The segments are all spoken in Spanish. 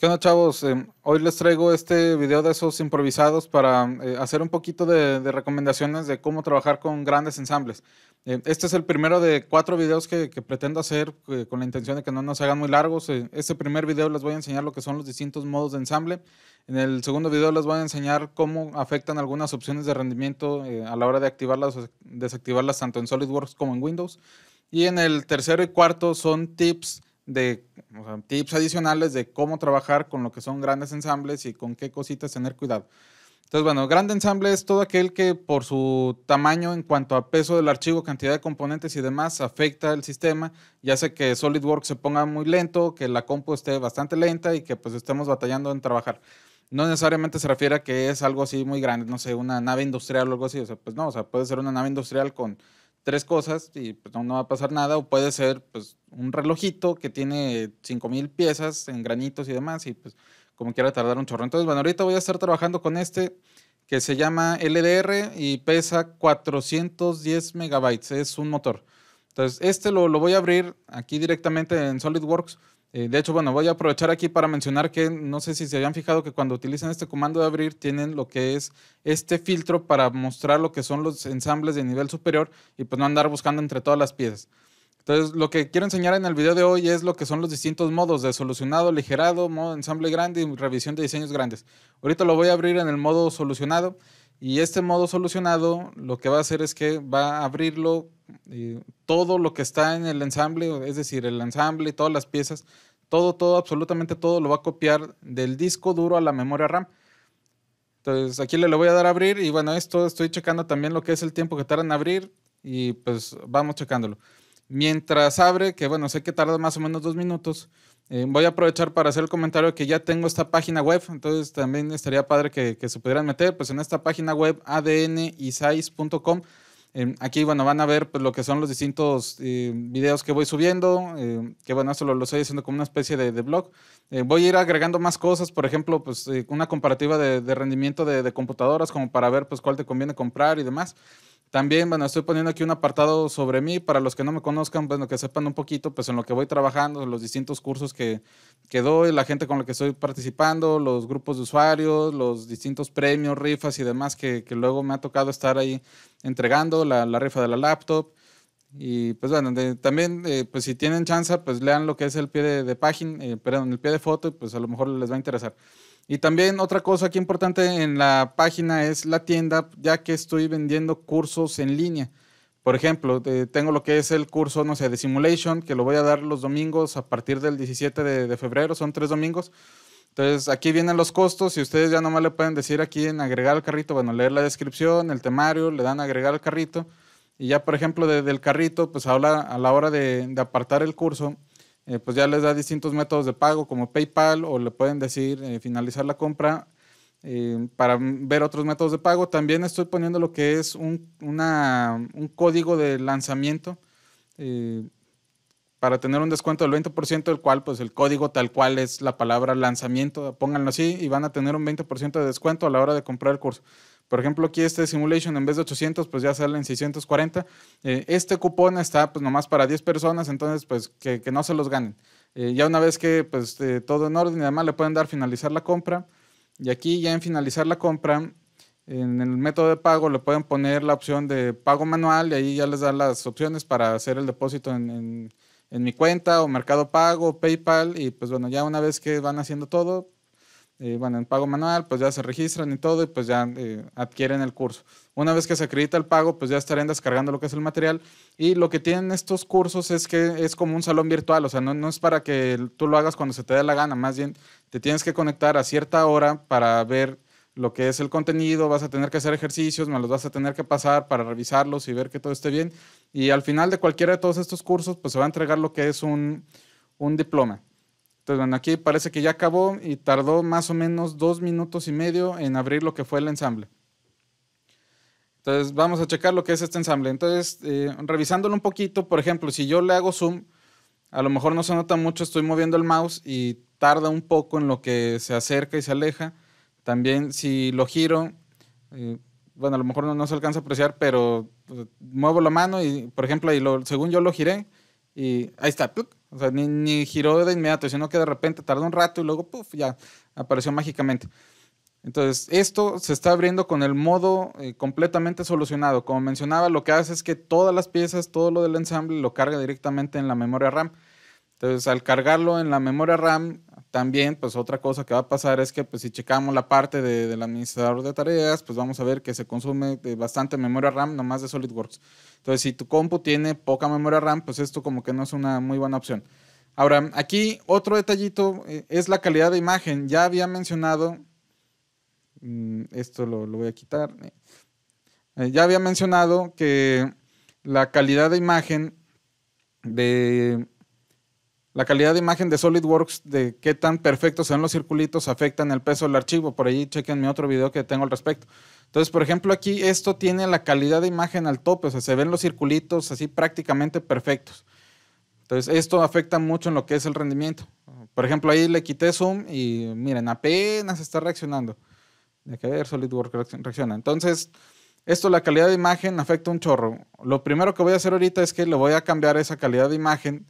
¿Qué onda, chavos? Em, hoy les traigo este video de esos improvisados para eh, hacer un poquito de, recomendaciones de cómo trabajar con grandes ensambles. Eh, este es el primero de cuatro videos que, pretendo hacer eh, con la intención de que no nos hagan muy largos. este primer video les voy a enseñar lo que son los distintos modos de ensamble. En el segundo video les voy a enseñar cómo afectan algunas opciones de rendimiento a la hora de activarlas o desactivarlas tanto en SolidWorks como en Windows. Y en el tercero y cuarto son tips de tips adicionales de cómo trabajar con lo que son grandes ensambles y con qué cositas tener cuidado. Entonces, bueno, grande ensamble es todo aquel que por su tamaño en cuanto a peso del archivo, cantidad de componentes y demás, afecta el sistema ya hace que SolidWorks se ponga muy lento, que la compu esté bastante lenta y que pues estemos batallando en trabajar. No necesariamente se refiere a que es algo así muy grande, no sé, una nave industrial o algo así, o sea, pues no, o sea, puede ser una nave industrial con tres cosas y pues, no, va a pasar nada, o puede ser pues, un relojito que tiene 5.000 piezas en granitos y demás, y pues como quiera tardar un chorro. Entonces, bueno, ahorita voy a estar trabajando con este que se llama LDR y pesa 410 megabytes, es un motor. Entonces, este lo, lo voy a abrir aquí directamente en SolidWorks eh, de hecho, bueno, voy a aprovechar aquí para mencionar que no sé si se habían fijado que cuando utilizan este comando de abrir tienen lo que es este filtro para mostrar lo que son los ensambles de nivel superior y pues no andar buscando entre todas las piezas. Entonces, lo que quiero enseñar en el video de hoy es lo que son los distintos modos de solucionado, ligerado, modo ensamble grande y revisión de diseños grandes. Ahorita lo voy a abrir en el modo solucionado y este modo solucionado lo que va a hacer es que va a abrirlo eh, todo lo que está en el ensamble, es decir, el ensamble y todas las piezas, todo, todo, absolutamente todo lo va a copiar del disco duro a la memoria RAM. Entonces aquí le voy a dar a abrir y bueno, esto estoy checando también lo que es el tiempo que tarda en abrir y pues vamos checándolo. Mientras abre, que bueno, sé que tarda más o menos dos minutos, eh, voy a aprovechar para hacer el comentario que ya tengo esta página web, entonces también estaría padre que, se pudieran meter, pues en esta página web adnisais.com. Eh, aquí, bueno, van a ver pues, lo que son los distintos eh, videos que voy subiendo, que bueno, solo lo, estoy haciendo como una especie de, blog. voy a ir agregando más cosas, por ejemplo, pues una comparativa de, rendimiento de, de, computadoras, como para ver pues cuál te conviene comprar y demás. También, bueno, estoy poniendo aquí un apartado sobre mí, para los que no me conozcan, bueno, que sepan un poquito, pues en lo que voy trabajando, los distintos cursos que, que doy, la gente con la que estoy participando, los grupos de usuarios, los distintos premios, rifas y demás que, que luego me ha tocado estar ahí entregando, la, la rifa de la laptop. Y pues bueno, también, eh, pues si tienen chance, pues lean lo que es el pie de, página, eh, perdón, el pie de foto, pues a lo mejor les va a interesar. Y también otra cosa aquí importante en la página es la tienda, ya que estoy vendiendo cursos en línea. Por ejemplo, tengo lo que es el curso, no sé, de Simulation, que lo voy a dar los domingos a partir del 17 de, febrero, son tres domingos. Entonces, aquí vienen los costos y ustedes ya nomás le pueden decir aquí en agregar al carrito, bueno, leer la descripción, el temario, le dan agregar al carrito. Y ya, por ejemplo, del carrito, pues habla a la hora de, de apartar el curso, eh, pues ya les da distintos métodos de pago como PayPal o le pueden decir eh, finalizar la compra eh, para ver otros métodos de pago. También estoy poniendo lo que es un, un código de lanzamiento para tener un descuento del 20%, el cual pues el código tal cual es la palabra lanzamiento, pónganlo así y van a tener un 20% de descuento a la hora de comprar el curso. Por ejemplo, aquí este simulation en vez de 800, pues ya sale en 640. este cupón está pues nomás para 10 personas, entonces pues que, que no se los ganen. Eh, ya una vez que pues eh, todo en orden y además le pueden dar finalizar la compra. Y aquí ya en finalizar la compra, en el método de pago le pueden poner la opción de pago manual y ahí ya les da las opciones para hacer el depósito en, en, en mi cuenta o Mercado Pago, PayPal. Y pues bueno, ya una vez que van haciendo todo, eh, bueno, en pago manual, pues ya se registran y todo y pues ya eh, adquieren el curso. Una vez que se acredita el pago, pues ya estarán descargando lo que es el material y lo que tienen estos cursos es que es como un salón virtual, o sea, no, no es para que tú lo hagas cuando se te dé la gana, más bien te tienes que conectar a cierta hora para ver lo que es el contenido, vas a tener que hacer ejercicios, me los vas a tener que pasar para revisarlos y ver que todo esté bien. Y al final de cualquiera de todos estos cursos, pues se va a entregar lo que es un, un diploma. Entonces, bueno, aquí parece que ya acabó y tardó más o menos dos minutos y medio en abrir lo que fue el ensamble. Entonces, vamos a checar lo que es este ensamble. Entonces, eh, revisándolo un poquito, por ejemplo, si yo le hago zoom, a lo mejor no se nota mucho, estoy moviendo el mouse y tarda un poco en lo que se acerca y se aleja. También si lo giro, eh, bueno, a lo mejor no, no, se alcanza a apreciar, pero pues, muevo la mano y, por ejemplo, ahí lo, según yo lo giré y ahí está, o sea, ni, ni giró de inmediato, sino que de repente tardó un rato y luego, puff, ya apareció mágicamente. Entonces, esto se está abriendo con el modo eh, completamente solucionado. Como mencionaba, lo que hace es que todas las piezas, todo lo del ensamble, lo carga directamente en la memoria RAM. Entonces, al cargarlo en la memoria RAM, también, pues otra cosa que va a pasar es que pues, si checamos la parte de, del administrador de tareas, pues vamos a ver que se consume bastante memoria RAM, nomás de SolidWorks. Entonces, si tu compu tiene poca memoria RAM, pues esto como que no es una muy buena opción. Ahora, aquí otro detallito eh, es la calidad de imagen. Ya había mencionado, mm, esto lo voy a quitar, eh, eh, ya había mencionado que la calidad de imagen de la calidad de imagen de SolidWorks, de qué tan perfectos son los circulitos, afecta en el peso del archivo. Por ahí chequen mi otro video que tengo al respecto. Entonces, por ejemplo, aquí esto tiene la calidad de imagen al tope, o sea, se ven los circulitos así prácticamente perfectos. Entonces, esto afecta mucho en lo que es el rendimiento. Por ejemplo, ahí le quité zoom y miren, apenas está reaccionando. De que ver, SolidWorks reacciona. Entonces, esto, la calidad de imagen afecta un chorro. Lo primero que voy a hacer ahorita es que le voy a cambiar esa calidad de imagen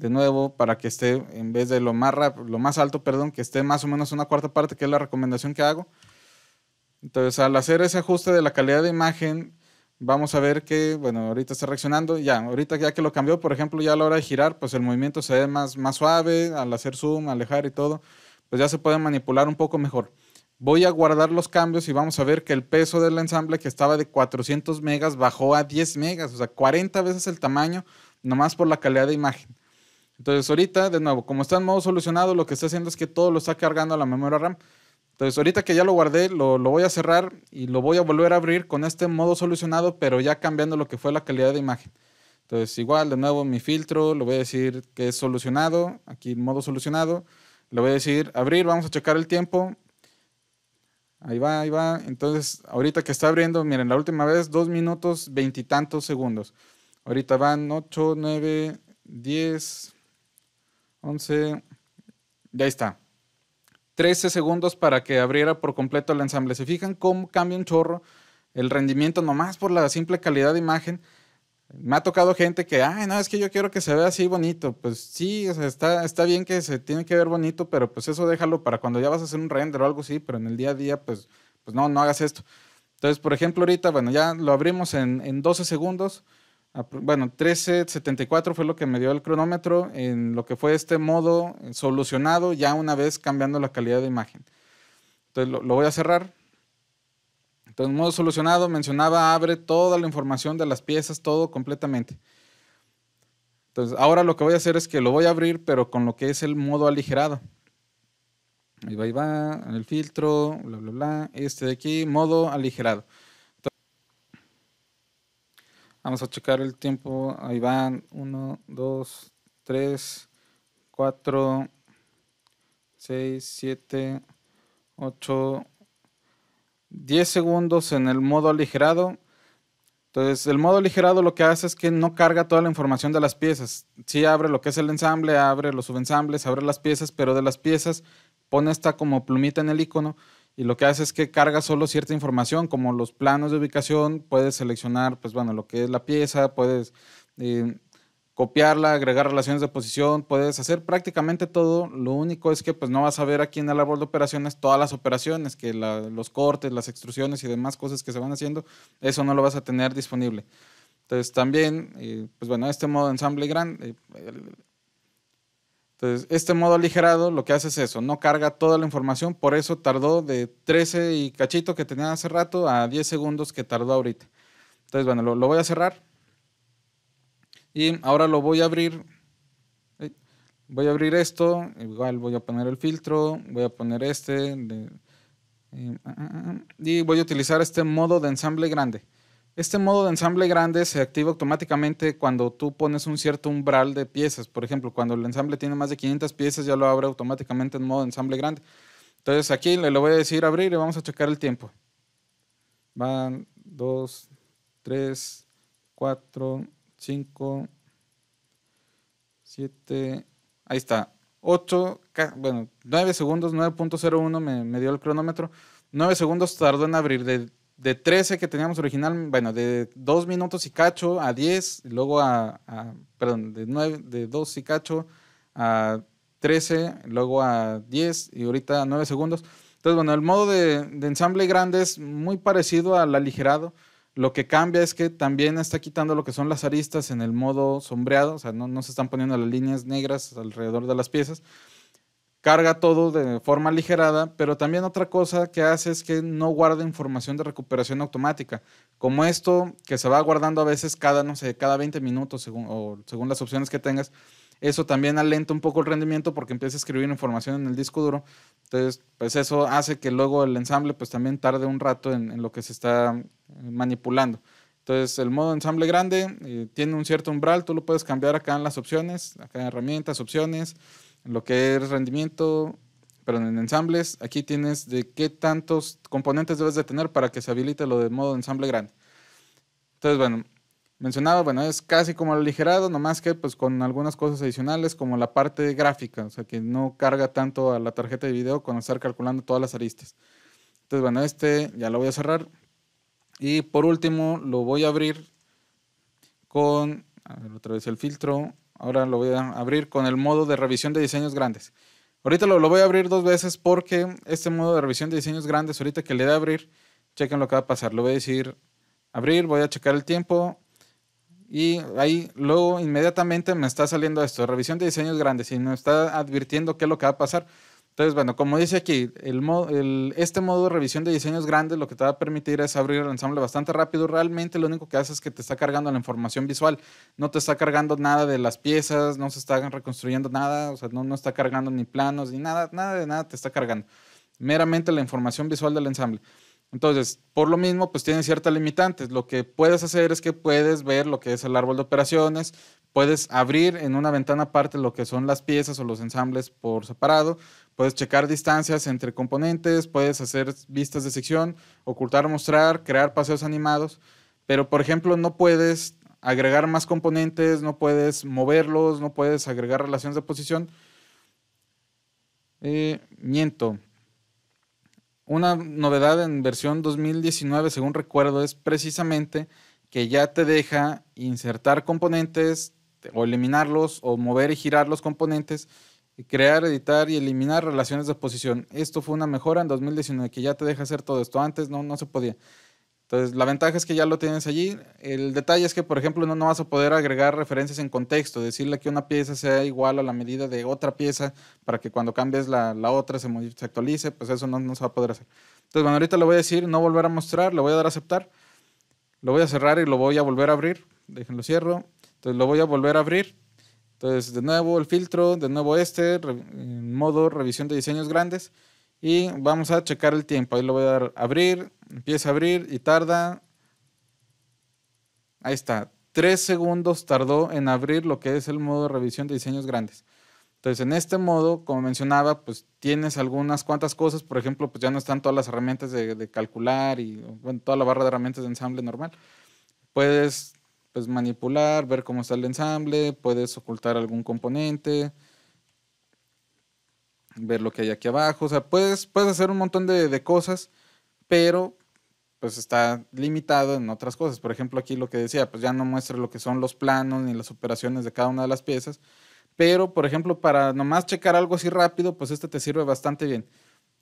de nuevo para que esté en vez de lo más lo más alto, perdón, que esté más o menos una cuarta parte, que es la recomendación que hago. Entonces, al hacer ese ajuste de la calidad de imagen, vamos a ver que, bueno, ahorita está reaccionando, ya, ahorita ya que lo cambió, por ejemplo, ya a la hora de girar, pues el movimiento se ve más, más suave, al hacer zoom, alejar y todo, pues ya se puede manipular un poco mejor. Voy a guardar los cambios y vamos a ver que el peso del ensamble que estaba de 400 megas bajó a 10 megas, o sea, 40 veces el tamaño, nomás por la calidad de imagen. Entonces, ahorita, de nuevo, como está en modo solucionado, lo que está haciendo es que todo lo está cargando a la memoria RAM. Entonces, ahorita que ya lo guardé, lo, voy a cerrar y lo voy a volver a abrir con este modo solucionado, pero ya cambiando lo que fue la calidad de imagen. Entonces, igual, de nuevo, mi filtro, lo voy a decir que es solucionado, aquí modo solucionado, le voy a decir abrir, vamos a checar el tiempo. Ahí va, ahí va. Entonces, ahorita que está abriendo, miren, la última vez, dos minutos veintitantos segundos. Ahorita van 8, 9, 10, 11. Ya está. 13 segundos para que abriera por completo el ensamble. ¿Se fijan cómo cambia un chorro el rendimiento nomás por la simple calidad de imagen? Me ha tocado gente que, ay, no, es que yo quiero que se vea así bonito. Pues sí, está, está bien que se tiene que ver bonito, pero pues eso déjalo para cuando ya vas a hacer un render o algo así, pero en el día a día, pues, pues no, no hagas esto. Entonces, por ejemplo, ahorita, bueno, ya lo abrimos en, en 12 segundos bueno, 13.74 fue lo que me dio el cronómetro en lo que fue este modo solucionado ya una vez cambiando la calidad de imagen. Entonces lo, voy a cerrar. Entonces, modo solucionado mencionaba abre toda la información de las piezas, todo completamente. Entonces, ahora lo que voy a hacer es que lo voy a abrir, pero con lo que es el modo aligerado. Ahí va, ahí va, el filtro, bla, bla, bla. Este de aquí, modo aligerado. Vamos a checar el tiempo. Ahí van. 1, 2, 3, 4, 6, 7, 8, 10 segundos en el modo aligerado. Entonces, el modo aligerado lo que hace es que no carga toda la información de las piezas. Si abre lo que es el ensamble, abre los subensambles, abre las piezas, pero de las piezas pone esta como plumita en el icono y lo que hace es que carga solo cierta información, como los planos de ubicación, puedes seleccionar, pues bueno, lo que es la pieza, puedes eh, copiarla, agregar relaciones de posición, puedes hacer prácticamente todo, lo único es que pues no vas a ver aquí en el árbol de operaciones todas las operaciones, que los cortes, las extrusiones y demás cosas que se van haciendo, eso no lo vas a tener disponible. Entonces también, eh, pues bueno, este modo de ensamble gran, eh, entonces, este modo aligerado lo que hace es eso, no carga toda la información, por eso tardó de 13 y cachito que tenía hace rato a 10 segundos que tardó ahorita. Entonces, bueno, lo, voy a cerrar. Y ahora lo voy a abrir. Voy a abrir esto, igual voy a poner el filtro, voy a poner este. Eh, ah, ah, ah, y voy a utilizar este modo de ensamble grande. Este modo de ensamble grande se activa automáticamente cuando tú pones un cierto umbral de piezas. Por ejemplo, cuando el ensamble tiene más de 500 piezas, ya lo abre automáticamente en modo de ensamble grande. Entonces aquí le, voy a decir abrir y vamos a checar el tiempo. Van 2, 3, 4, 5, 7, ahí está. 8, bueno, 9 segundos, 9.01 me, me dio el cronómetro. 9 segundos tardó en abrir de de 13 que teníamos original, bueno, de 2 minutos y cacho a 10, y luego a, perdón, de 9, de 2 y cacho a 13, luego a 10 y ahorita 9 segundos. Entonces, bueno, el modo de, de, ensamble grande es muy parecido al aligerado. Lo que cambia es que también está quitando lo que son las aristas en el modo sombreado, o sea, no, no se están poniendo las líneas negras alrededor de las piezas, carga todo de forma aligerada, pero también otra cosa que hace es que no guarda información de recuperación automática, como esto que se va guardando a veces cada, no sé, cada 20 minutos según, según las opciones que tengas, eso también alenta un poco el rendimiento porque empieza a escribir información en el disco duro, entonces pues eso hace que luego el ensamble pues también tarde un rato en, lo que se está eh, manipulando. Entonces el modo ensamble grande eh, tiene un cierto umbral, tú lo puedes cambiar acá en las opciones, acá en herramientas, opciones, lo que es rendimiento, pero en ensambles, aquí tienes de qué tantos componentes debes de tener para que se habilite lo de modo ensamble grande. Entonces, bueno, mencionaba, bueno, es casi como el aligerado, nomás que pues con algunas cosas adicionales como la parte gráfica, o sea, que no carga tanto a la tarjeta de video cuando estar calculando todas las aristas. Entonces, bueno, este ya lo voy a cerrar. Y por último, lo voy a abrir con, otra vez el filtro, Ahora lo voy a abrir con el modo de revisión de diseños grandes. Ahorita lo, voy a abrir dos veces porque este modo de revisión de diseños grandes, ahorita que le da a abrir, chequen lo que va a pasar. Lo voy a decir abrir, voy a checar el tiempo y ahí luego inmediatamente me está saliendo esto, revisión de diseños grandes y me está advirtiendo qué es lo que va a pasar. Entonces, bueno, como dice aquí, el, el, este modo de revisión de diseños grandes lo que te va a permitir es abrir el ensamble bastante rápido. Realmente lo único que hace es que te está cargando la información visual. No te está cargando nada de las piezas, no se está reconstruyendo nada, o sea, no, no está cargando ni planos ni nada, nada de nada te está cargando. Meramente la información visual del ensamble. Entonces, por lo mismo, pues tiene ciertas limitantes. Lo que puedes hacer es que puedes ver lo que es el árbol de operaciones, puedes abrir en una ventana aparte lo que son las piezas o los ensambles por separado, Puedes checar distancias entre componentes, puedes hacer vistas de sección, ocultar, mostrar, crear paseos animados, pero por ejemplo no puedes agregar más componentes, no puedes moverlos, no puedes agregar relaciones de posición. Eh, miento. Una novedad en versión 2019, según recuerdo, es precisamente que ya te deja insertar componentes o eliminarlos o mover y girar los componentes crear, editar y eliminar relaciones de oposición. Esto fue una mejora en 2019, que ya te deja hacer todo esto. Antes no, no se podía. Entonces, la ventaja es que ya lo tienes allí. El detalle es que, por ejemplo, no, no vas a poder agregar referencias en contexto, decirle que una pieza sea igual a la medida de otra pieza para que cuando cambies la, la otra se, se, actualice, pues eso no, no se va a poder hacer. Entonces, bueno, ahorita le voy a decir no volver a mostrar, le voy a dar a aceptar, lo voy a cerrar y lo voy a volver a abrir. Déjenlo cierro. Entonces, lo voy a volver a abrir entonces, de nuevo el filtro, de nuevo este, modo revisión de diseños grandes. Y vamos a checar el tiempo. Ahí lo voy a dar abrir, empieza a abrir y tarda. Ahí está. Tres segundos tardó en abrir lo que es el modo revisión de diseños grandes. Entonces, en este modo, como mencionaba, pues tienes algunas cuantas cosas. Por ejemplo, pues ya no están todas las herramientas de, calcular y toda la barra de herramientas de ensamble normal. Puedes pues manipular, ver cómo está el ensamble, puedes ocultar algún componente, ver lo que hay aquí abajo, o sea, puedes, puedes hacer un montón de, de cosas, pero pues está limitado en otras cosas. Por ejemplo, aquí lo que decía, pues ya no muestra lo que son los planos ni las operaciones de cada una de las piezas, pero por ejemplo, para nomás checar algo así rápido, pues este te sirve bastante bien.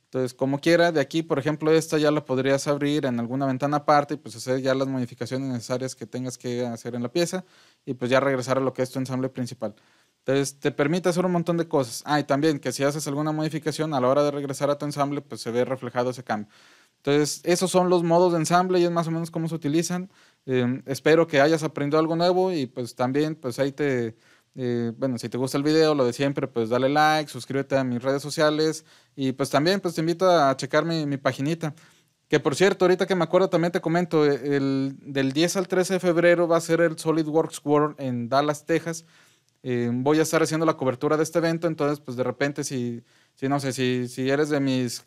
Entonces, como quiera, de aquí, por ejemplo, esta ya la podrías abrir en alguna ventana aparte y pues hacer ya las modificaciones necesarias que tengas que hacer en la pieza y pues ya regresar a lo que es tu ensamble principal. Entonces, te permite hacer un montón de cosas. Ah, y también que si haces alguna modificación a la hora de regresar a tu ensamble, pues se ve reflejado ese cambio. Entonces, esos son los modos de ensamble y es más o menos cómo se utilizan. Eh, espero que hayas aprendido algo nuevo y pues también, pues ahí te eh, bueno, si te gusta el video, lo de siempre, pues dale like, suscríbete a mis redes sociales y pues también pues te invito a checar mi, mi paginita. Que por cierto, ahorita que me acuerdo también te comento, eh, el, del 10 al 13 de febrero va a ser el SolidWorks World en Dallas, Texas. Eh, voy a estar haciendo la cobertura de este evento, entonces pues de repente si, si no sé, si, si eres de mis,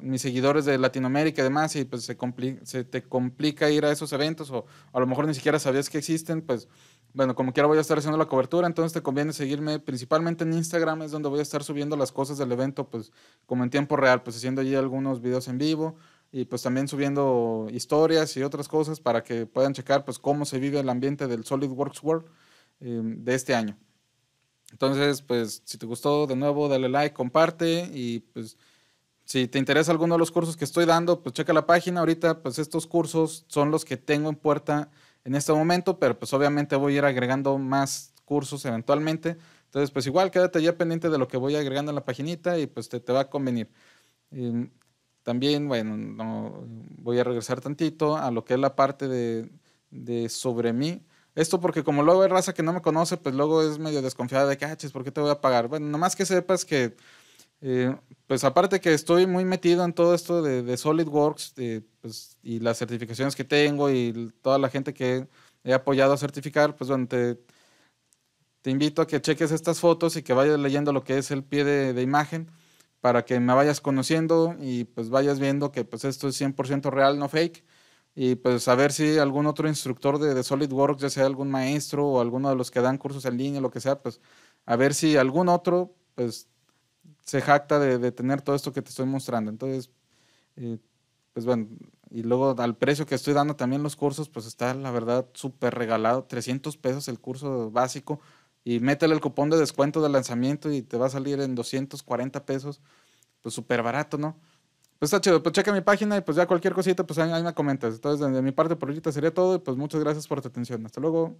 mis seguidores de Latinoamérica y demás y pues se, se te complica ir a esos eventos o a lo mejor ni siquiera sabías que existen, pues bueno, como quiera voy a estar haciendo la cobertura, entonces te conviene seguirme principalmente en Instagram, es donde voy a estar subiendo las cosas del evento, pues como en tiempo real, pues haciendo allí algunos videos en vivo y pues también subiendo historias y otras cosas para que puedan checar pues cómo se vive el ambiente del SolidWorks World em, de este año. Entonces, pues si te gustó, de nuevo, dale like, comparte y pues si te interesa alguno de los cursos que estoy dando, pues checa la página. Ahorita, pues estos cursos son los que tengo en puerta en este momento, pero pues obviamente voy a ir agregando más cursos eventualmente. Entonces, pues igual quédate ya pendiente de lo que voy agregando en la paginita y pues te, te va a convenir. también, bueno, voy a regresar tantito a lo que es la parte de, de sobre mí. Esto porque como luego hay raza que no me conoce, pues luego es medio desconfiada de que, ah, ¿por qué te voy a pagar? Bueno, nomás que sepas que eh, pues aparte que estoy muy metido en todo esto de, SolidWorks eh, pues, y las certificaciones que tengo y toda la gente que he apoyado a certificar, pues te, invito a que cheques estas fotos y que vayas leyendo lo que es el pie de, imagen para que me vayas conociendo y pues vayas viendo que pues esto es 100% real, no fake. Y pues a ver si algún otro instructor de, de, SolidWorks, ya sea algún maestro o alguno de los que dan cursos en línea, lo que sea, pues a ver si algún otro pues se jacta de, tener todo esto que te estoy mostrando. Entonces, eh, pues bueno, y luego al precio que estoy dando también los cursos, pues está la verdad súper regalado, 300 pesos el curso básico y métele el cupón de descuento de lanzamiento y te va a salir en 240 pesos, pues súper barato, ¿no? Pues está chido, pues checa mi página y pues ya cualquier cosita, pues ahí, me comentas. Entonces, de mi parte por ahorita sería todo y pues muchas gracias por tu atención. Hasta luego.